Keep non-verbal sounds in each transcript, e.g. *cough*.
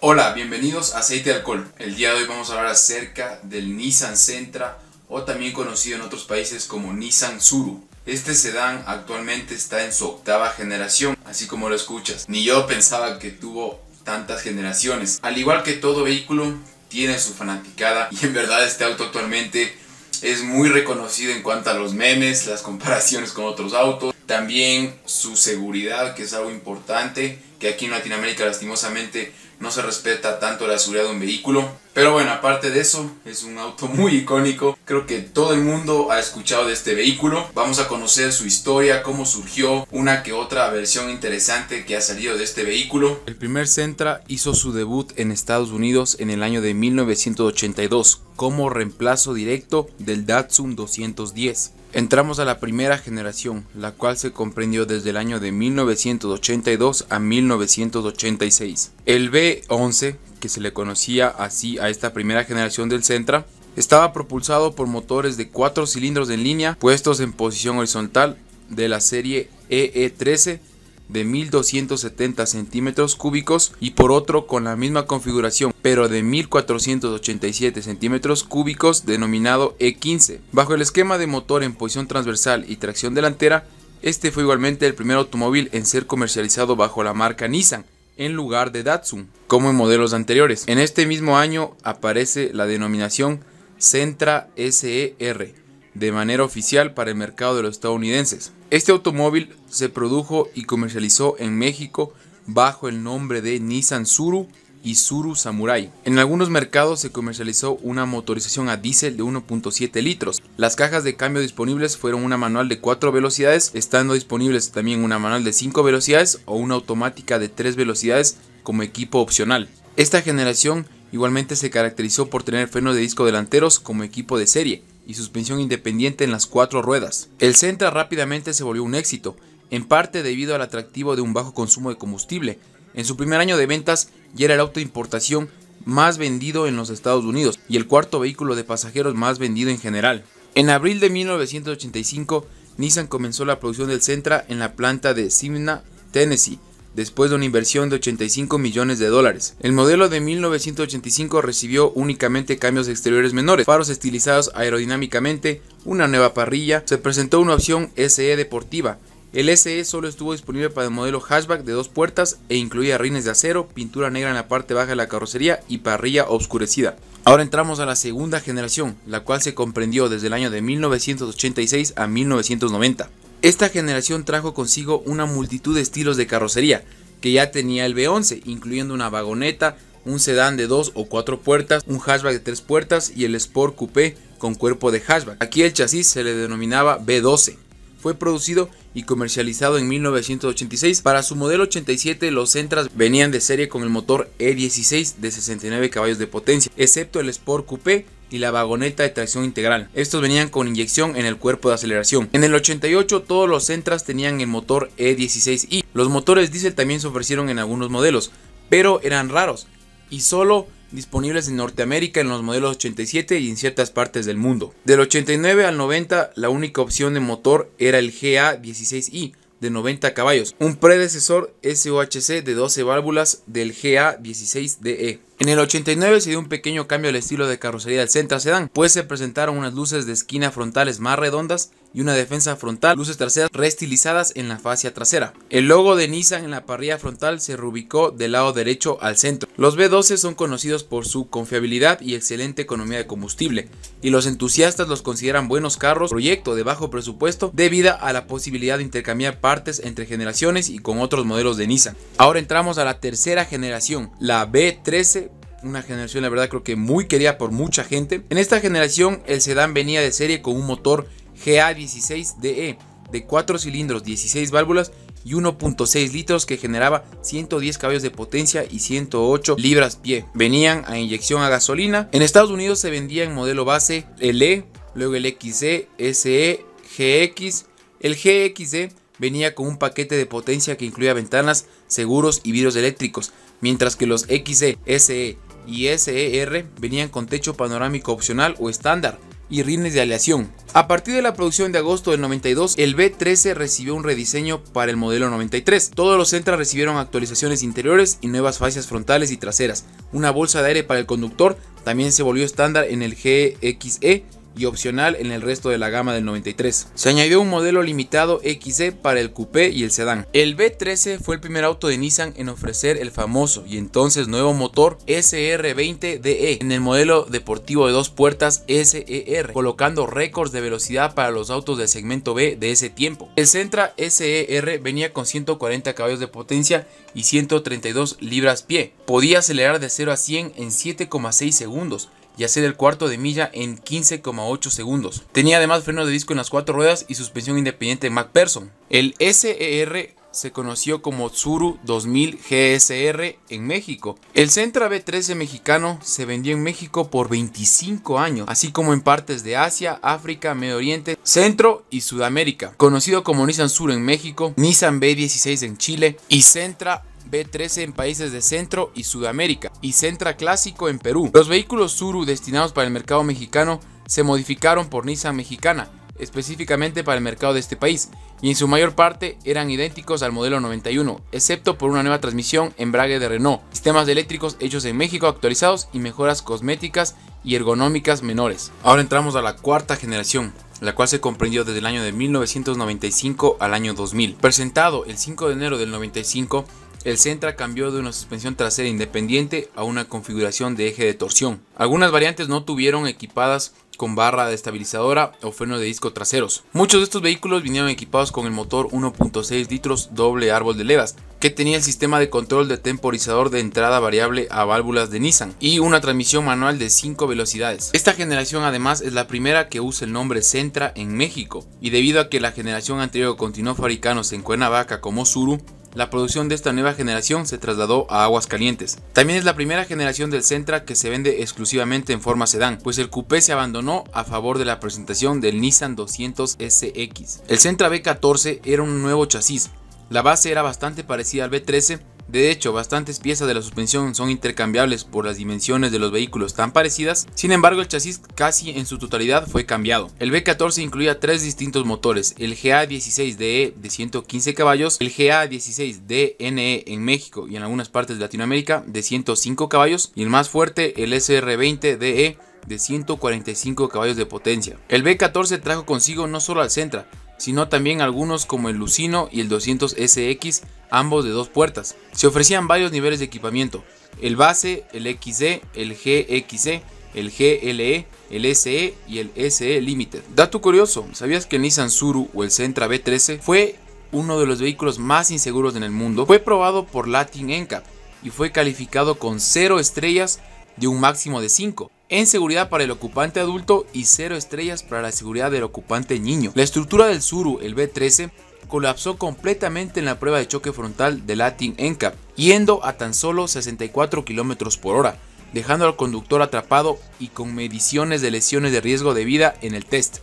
Hola, bienvenidos a Aceite Alcohol. El día de hoy vamos a hablar acerca del Nissan Sentra o también conocido en otros países como Nissan Suru. Este sedán actualmente está en su octava generación, así como lo escuchas. Ni yo pensaba que tuvo tantas generaciones. Al igual que todo vehículo, tiene su fanaticada y en verdad este auto actualmente es muy reconocido en cuanto a los memes, las comparaciones con otros autos también su seguridad, que es algo importante, que aquí en Latinoamérica lastimosamente no se respeta tanto la seguridad de un vehículo. Pero bueno, aparte de eso, es un auto *laughs* muy icónico. Creo que todo el mundo ha escuchado de este vehículo. Vamos a conocer su historia, cómo surgió, una que otra versión interesante que ha salido de este vehículo. El primer Sentra hizo su debut en Estados Unidos en el año de 1982 como reemplazo directo del Datsun 210. Entramos a la primera generación, la cual se comprendió desde el año de 1982 a 1986. El B11 que se le conocía así a esta primera generación del Centra estaba propulsado por motores de 4 cilindros en línea puestos en posición horizontal de la serie EE13 de 1270 centímetros cúbicos y por otro con la misma configuración pero de 1487 centímetros cúbicos denominado E15. Bajo el esquema de motor en posición transversal y tracción delantera, este fue igualmente el primer automóvil en ser comercializado bajo la marca Nissan en lugar de Datsun, como en modelos anteriores. En este mismo año aparece la denominación Sentra SER de manera oficial para el mercado de los estadounidenses. Este automóvil se produjo y comercializó en México bajo el nombre de Nissan Suru Isuru Samurai. En algunos mercados se comercializó una motorización a diésel de 1.7 litros. Las cajas de cambio disponibles fueron una manual de 4 velocidades, estando disponibles también una manual de 5 velocidades o una automática de 3 velocidades como equipo opcional. Esta generación igualmente se caracterizó por tener frenos de disco delanteros como equipo de serie y suspensión independiente en las cuatro ruedas. El Sentra rápidamente se volvió un éxito, en parte debido al atractivo de un bajo consumo de combustible, en su primer año de ventas ya era el auto de importación más vendido en los Estados Unidos y el cuarto vehículo de pasajeros más vendido en general. En abril de 1985, Nissan comenzó la producción del Sentra en la planta de Simna, Tennessee, después de una inversión de 85 millones de dólares. El modelo de 1985 recibió únicamente cambios exteriores menores, faros estilizados aerodinámicamente, una nueva parrilla, se presentó una opción SE deportiva el SE solo estuvo disponible para el modelo hatchback de dos puertas e incluía rines de acero, pintura negra en la parte baja de la carrocería y parrilla obscurecida. Ahora entramos a la segunda generación, la cual se comprendió desde el año de 1986 a 1990. Esta generación trajo consigo una multitud de estilos de carrocería, que ya tenía el B11, incluyendo una vagoneta, un sedán de dos o cuatro puertas, un hatchback de tres puertas y el Sport Coupé con cuerpo de hatchback. Aquí el chasis se le denominaba B12 fue producido y comercializado en 1986. Para su modelo 87, los Centras venían de serie con el motor E16 de 69 caballos de potencia, excepto el Sport Coupé y la vagoneta de tracción integral. Estos venían con inyección en el cuerpo de aceleración. En el 88 todos los Centras tenían el motor E16i. Los motores diésel también se ofrecieron en algunos modelos, pero eran raros y solo disponibles en Norteamérica en los modelos 87 y en ciertas partes del mundo. Del 89 al 90 la única opción de motor era el GA16i de 90 caballos, un predecesor SOHC de 12 válvulas del GA16DE. En el 89 se dio un pequeño cambio al estilo de carrocería del Sentra Sedan, pues se presentaron unas luces de esquina frontales más redondas y una defensa frontal, luces traseras reestilizadas en la fascia trasera. El logo de Nissan en la parrilla frontal se reubicó del lado derecho al centro. Los B12 son conocidos por su confiabilidad y excelente economía de combustible, y los entusiastas los consideran buenos carros, proyecto de bajo presupuesto debido a la posibilidad de intercambiar partes entre generaciones y con otros modelos de Nissan. Ahora entramos a la tercera generación, la B13 una generación la verdad creo que muy querida por mucha gente. En esta generación el sedán venía de serie con un motor GA16DE de 4 cilindros, 16 válvulas y 1.6 litros que generaba 110 caballos de potencia y 108 libras pie. Venían a inyección a gasolina. En Estados Unidos se vendía en modelo base el E, luego el XE, SE, GX. El GXE venía con un paquete de potencia que incluía ventanas, seguros y vidrios eléctricos, mientras que los XE, SE, y SER venían con techo panorámico opcional o estándar y rines de aleación. A partir de la producción de agosto del 92, el B13 recibió un rediseño para el modelo 93. Todos los centros recibieron actualizaciones interiores y nuevas fascias frontales y traseras. Una bolsa de aire para el conductor también se volvió estándar en el GXE y opcional en el resto de la gama del 93. Se añadió un modelo limitado xc para el coupé y el sedán. El B13 fue el primer auto de Nissan en ofrecer el famoso y entonces nuevo motor SR20DE e en el modelo deportivo de dos puertas SER, colocando récords de velocidad para los autos del segmento B de ese tiempo. El Sentra SER venía con 140 caballos de potencia y 132 libras-pie. Podía acelerar de 0 a 100 en 7,6 segundos y hacer el cuarto de milla en 15,8 segundos. Tenía además freno de disco en las cuatro ruedas y suspensión independiente MacPherson. El SER se conoció como Tsuru 2000 GSR en México. El Centra B13 mexicano se vendió en México por 25 años, así como en partes de Asia, África, Medio Oriente, Centro y Sudamérica. Conocido como Nissan Sur en México, Nissan B16 en Chile y Centra B13 en países de Centro y Sudamérica y Centra Clásico en Perú. Los vehículos Suru destinados para el mercado mexicano se modificaron por Nissan mexicana, específicamente para el mercado de este país, y en su mayor parte eran idénticos al modelo 91, excepto por una nueva transmisión embrague de Renault, sistemas eléctricos hechos en México actualizados y mejoras cosméticas y ergonómicas menores. Ahora entramos a la cuarta generación, la cual se comprendió desde el año de 1995 al año 2000. Presentado el 5 de enero del 95, el Sentra cambió de una suspensión trasera independiente a una configuración de eje de torsión. Algunas variantes no tuvieron equipadas con barra de estabilizadora o freno de disco traseros. Muchos de estos vehículos vinieron equipados con el motor 1.6 litros doble árbol de levas, que tenía el sistema de control de temporizador de entrada variable a válvulas de Nissan y una transmisión manual de 5 velocidades. Esta generación además es la primera que usa el nombre Sentra en México y debido a que la generación anterior continuó fabricándose en Cuernavaca como Suru, la producción de esta nueva generación se trasladó a aguas calientes. También es la primera generación del Sentra que se vende exclusivamente en forma sedán, pues el coupé se abandonó a favor de la presentación del Nissan 200 SX. El Sentra B14 era un nuevo chasis. La base era bastante parecida al B13, de hecho, bastantes piezas de la suspensión son intercambiables por las dimensiones de los vehículos tan parecidas, sin embargo el chasis casi en su totalidad fue cambiado. El B14 incluía tres distintos motores, el GA16DE de 115 caballos, el GA16DNE en México y en algunas partes de Latinoamérica de 105 caballos y el más fuerte, el SR20DE de 145 e caballos de potencia. El B14 trajo consigo no solo al Centra sino también algunos como el Lucino y el 200SX, ambos de dos puertas. Se ofrecían varios niveles de equipamiento, el base, el XE, el GXE, el GLE, el SE y el SE Limited. Dato curioso, ¿sabías que el Nissan Suru o el Sentra B13 fue uno de los vehículos más inseguros en el mundo? Fue probado por Latin Encap y fue calificado con 0 estrellas de un máximo de 5 en seguridad para el ocupante adulto y 0 estrellas para la seguridad del ocupante niño. La estructura del Suru, el B-13, colapsó completamente en la prueba de choque frontal de Latin NCAP, yendo a tan solo 64 km por hora, dejando al conductor atrapado y con mediciones de lesiones de riesgo de vida en el test.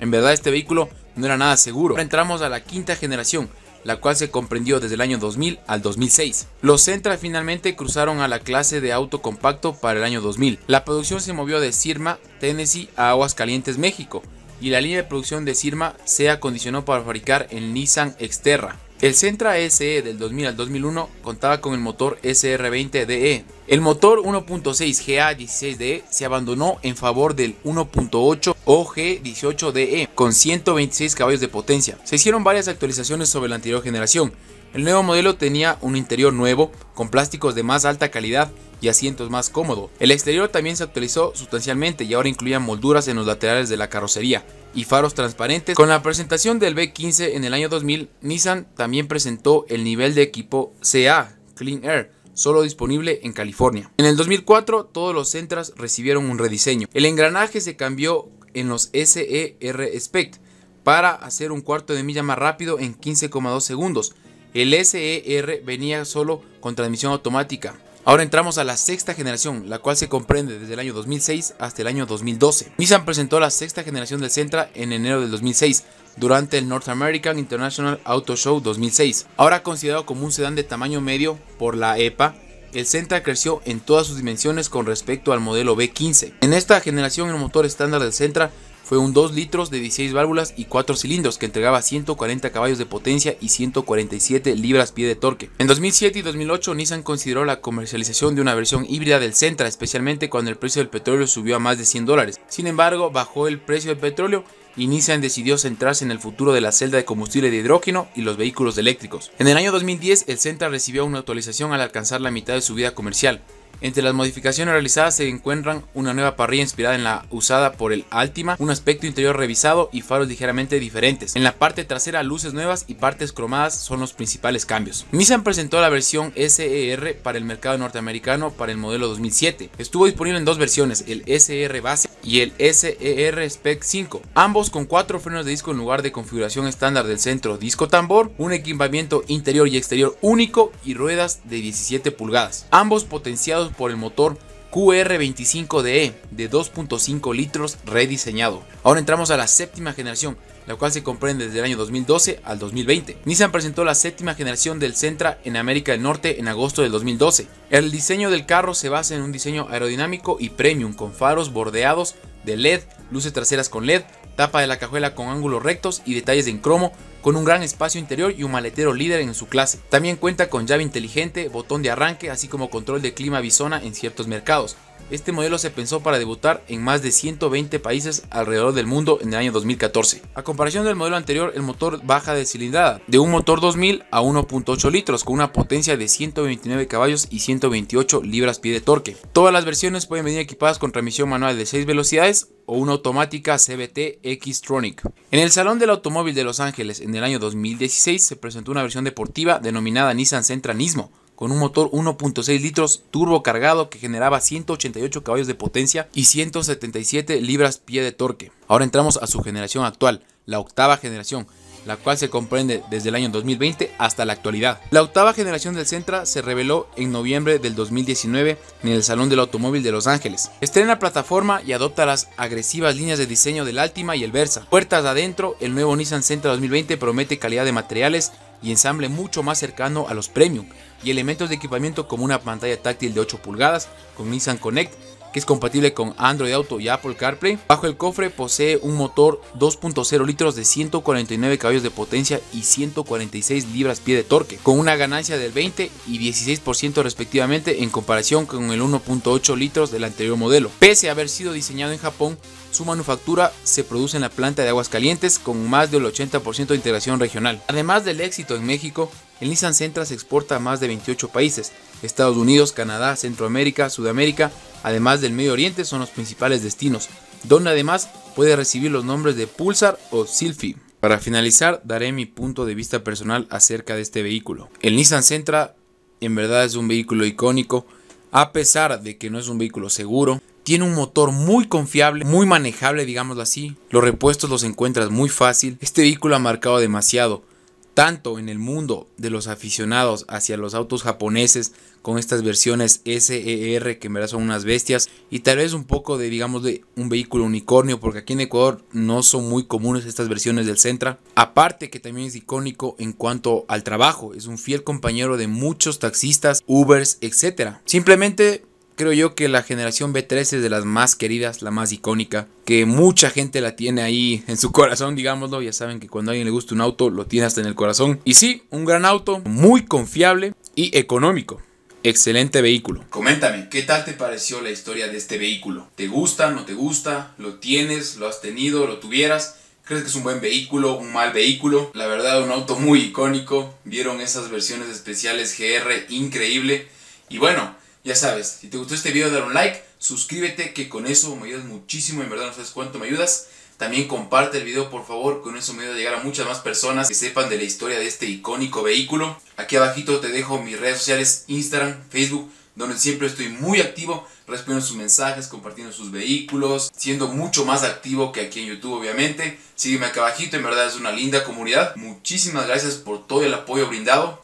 En verdad este vehículo no era nada seguro. Ahora entramos a la quinta generación, la cual se comprendió desde el año 2000 al 2006. Los Sentra finalmente cruzaron a la clase de auto compacto para el año 2000. La producción se movió de Sirma, Tennessee a Aguascalientes, México, y la línea de producción de Sirma se acondicionó para fabricar el Nissan Xterra. El Sentra SE del 2000 al 2001 contaba con el motor SR20DE. E. El motor 1.6 GA16DE se abandonó en favor del 1.8 OG18DE con 126 caballos de potencia. Se hicieron varias actualizaciones sobre la anterior generación, el nuevo modelo tenía un interior nuevo, con plásticos de más alta calidad y asientos más cómodos. El exterior también se actualizó sustancialmente y ahora incluía molduras en los laterales de la carrocería y faros transparentes. Con la presentación del B15 en el año 2000, Nissan también presentó el nivel de equipo CA, Clean Air, solo disponible en California. En el 2004 todos los Centras recibieron un rediseño. El engranaje se cambió en los SER Spec para hacer un cuarto de milla más rápido en 15,2 segundos el SER venía solo con transmisión automática. Ahora entramos a la sexta generación, la cual se comprende desde el año 2006 hasta el año 2012. Nissan presentó la sexta generación del Sentra en enero del 2006, durante el North American International Auto Show 2006. Ahora considerado como un sedán de tamaño medio por la EPA, el Sentra creció en todas sus dimensiones con respecto al modelo B15. En esta generación el motor estándar del Sentra un 2 litros de 16 válvulas y 4 cilindros que entregaba 140 caballos de potencia y 147 libras-pie de torque. En 2007 y 2008 Nissan consideró la comercialización de una versión híbrida del Sentra, especialmente cuando el precio del petróleo subió a más de 100 dólares. Sin embargo, bajó el precio del petróleo y Nissan decidió centrarse en el futuro de la celda de combustible de hidrógeno y los vehículos eléctricos. En el año 2010, el Sentra recibió una actualización al alcanzar la mitad de su vida comercial. Entre las modificaciones realizadas se encuentran una nueva parrilla inspirada en la usada por el Altima, un aspecto interior revisado y faros ligeramente diferentes. En la parte trasera luces nuevas y partes cromadas son los principales cambios. Nissan presentó la versión SER para el mercado norteamericano para el modelo 2007. Estuvo disponible en dos versiones, el SER base y el SER Spec 5, ambos con cuatro frenos de disco en lugar de configuración estándar del centro disco tambor, un equipamiento interior y exterior único y ruedas de 17 pulgadas, ambos potenciados por el motor QR25DE de 2.5 litros rediseñado. Ahora entramos a la séptima generación, la cual se comprende desde el año 2012 al 2020. Nissan presentó la séptima generación del Sentra en América del Norte en agosto del 2012. El diseño del carro se basa en un diseño aerodinámico y premium con faros bordeados de LED, luces traseras con LED, tapa de la cajuela con ángulos rectos y detalles en cromo con un gran espacio interior y un maletero líder en su clase. También cuenta con llave inteligente, botón de arranque, así como control de clima visona en ciertos mercados. Este modelo se pensó para debutar en más de 120 países alrededor del mundo en el año 2014. A comparación del modelo anterior, el motor baja de cilindrada, de un motor 2000 a 1.8 litros, con una potencia de 129 caballos y 128 libras-pie de torque. Todas las versiones pueden venir equipadas con transmisión manual de 6 velocidades o una automática CBT X-Tronic. En el Salón del Automóvil de Los Ángeles en el año 2016 se presentó una versión deportiva denominada Nissan Sentra Nismo, con un motor 1.6 litros turbo cargado que generaba 188 caballos de potencia y 177 libras-pie de torque. Ahora entramos a su generación actual, la octava generación, la cual se comprende desde el año 2020 hasta la actualidad. La octava generación del Sentra se reveló en noviembre del 2019 en el Salón del Automóvil de Los Ángeles. Estrena plataforma y adopta las agresivas líneas de diseño del Altima y el Versa. Puertas adentro, el nuevo Nissan Sentra 2020 promete calidad de materiales y ensamble mucho más cercano a los premium, y elementos de equipamiento como una pantalla táctil de 8 pulgadas con Nissan Connect que es compatible con Android Auto y Apple CarPlay. Bajo el cofre posee un motor 2.0 litros de 149 caballos de potencia y 146 libras-pie de torque, con una ganancia del 20 y 16% respectivamente en comparación con el 1.8 litros del anterior modelo. Pese a haber sido diseñado en Japón, su manufactura se produce en la planta de aguas calientes con más del 80% de integración regional. Además del éxito en México, el Nissan Sentra se exporta a más de 28 países. Estados Unidos, Canadá, Centroamérica, Sudamérica, además del Medio Oriente son los principales destinos, donde además puede recibir los nombres de Pulsar o Silphy. Para finalizar, daré mi punto de vista personal acerca de este vehículo. El Nissan Sentra en verdad es un vehículo icónico, a pesar de que no es un vehículo seguro, tiene un motor muy confiable, muy manejable, digámoslo así. Los repuestos los encuentras muy fácil. Este vehículo ha marcado demasiado tanto en el mundo de los aficionados hacia los autos japoneses con estas versiones SER que en verdad son unas bestias y tal vez un poco de digamos de un vehículo unicornio porque aquí en Ecuador no son muy comunes estas versiones del Sentra aparte que también es icónico en cuanto al trabajo es un fiel compañero de muchos taxistas Ubers etcétera simplemente creo yo que la generación B3 es de las más queridas, la más icónica, que mucha gente la tiene ahí en su corazón, digámoslo. Ya saben que cuando a alguien le gusta un auto, lo tiene hasta en el corazón. Y sí, un gran auto, muy confiable y económico. Excelente vehículo. Coméntame, ¿qué tal te pareció la historia de este vehículo? ¿Te gusta, no te gusta? ¿Lo tienes, lo has tenido, lo tuvieras? ¿Crees que es un buen vehículo, un mal vehículo? La verdad, un auto muy icónico. Vieron esas versiones especiales GR increíble. Y bueno, ya sabes, si te gustó este video, dale un like, suscríbete, que con eso me ayudas muchísimo, en verdad no sabes cuánto me ayudas. También comparte el video, por favor, con eso me ayuda a llegar a muchas más personas que sepan de la historia de este icónico vehículo. Aquí abajito te dejo mis redes sociales, Instagram, Facebook, donde siempre estoy muy activo, respondiendo sus mensajes, compartiendo sus vehículos, siendo mucho más activo que aquí en YouTube, obviamente. Sígueme acá abajito, en verdad es una linda comunidad. Muchísimas gracias por todo el apoyo brindado.